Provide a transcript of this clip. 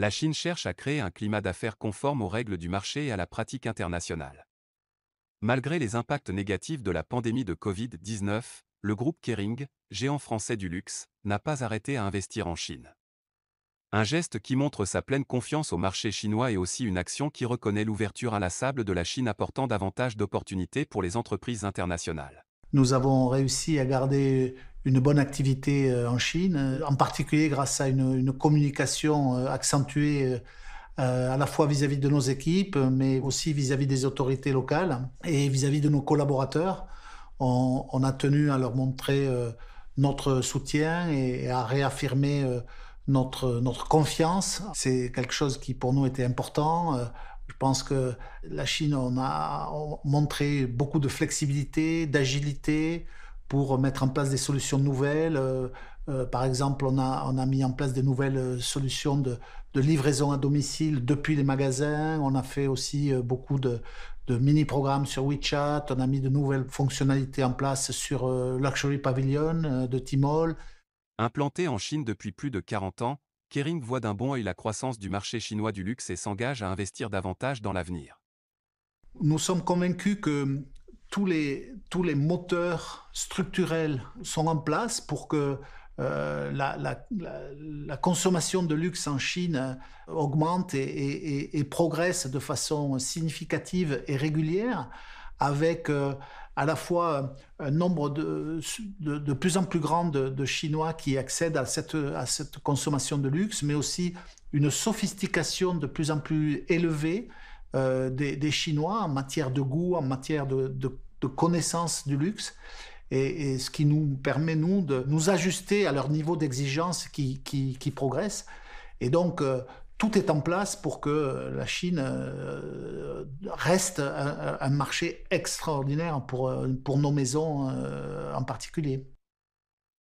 la Chine cherche à créer un climat d'affaires conforme aux règles du marché et à la pratique internationale. Malgré les impacts négatifs de la pandémie de Covid-19, le groupe Kering, géant français du luxe, n'a pas arrêté à investir en Chine. Un geste qui montre sa pleine confiance au marché chinois et aussi une action qui reconnaît l'ouverture inlassable de la Chine apportant davantage d'opportunités pour les entreprises internationales. Nous avons réussi à garder une bonne activité euh, en Chine, euh, en particulier grâce à une, communication euh, accentuée à la fois vis-à-vis de nos équipes, mais aussi vis-à-vis des autorités locales et vis-à-vis de nos collaborateurs. On, a tenu à leur montrer notre soutien et à réaffirmer notre, notre confiance. C'est quelque chose qui pour nous était important. Je pense que la Chine, on a montré beaucoup de flexibilité, d'agilité, pour mettre en place des solutions nouvelles. Euh, euh, par exemple, on a, on a, mis en place des nouvelles euh, solutions de, livraison à domicile depuis les magasins. On a fait aussi beaucoup de, mini-programmes sur WeChat. On a mis de nouvelles fonctionnalités en place sur Luxury Pavilion de Tmall. Implanté en Chine depuis plus de 40 ans, Kering voit d'un bon œil la croissance du marché chinois du luxe et s'engage à investir davantage dans l'avenir. Nous sommes convaincus que tous les, moteurs structurels sont en place pour que euh, la, consommation de luxe en Chine euh, augmente et, progresse de façon significative et régulière, avec euh, à la fois un nombre de, plus en plus grand de, Chinois qui accèdent à cette consommation de luxe, mais aussi une sophistication de plus en plus élevée euh, des, Chinois en matière de goût, en matière de, connaissance du luxe, et, ce qui nous permet, nous, de nous ajuster à leur niveau d'exigence qui, qui, progresse. Et donc, euh, tout est en place pour que la Chine euh, reste un, marché extraordinaire pour nos maisons en particulier.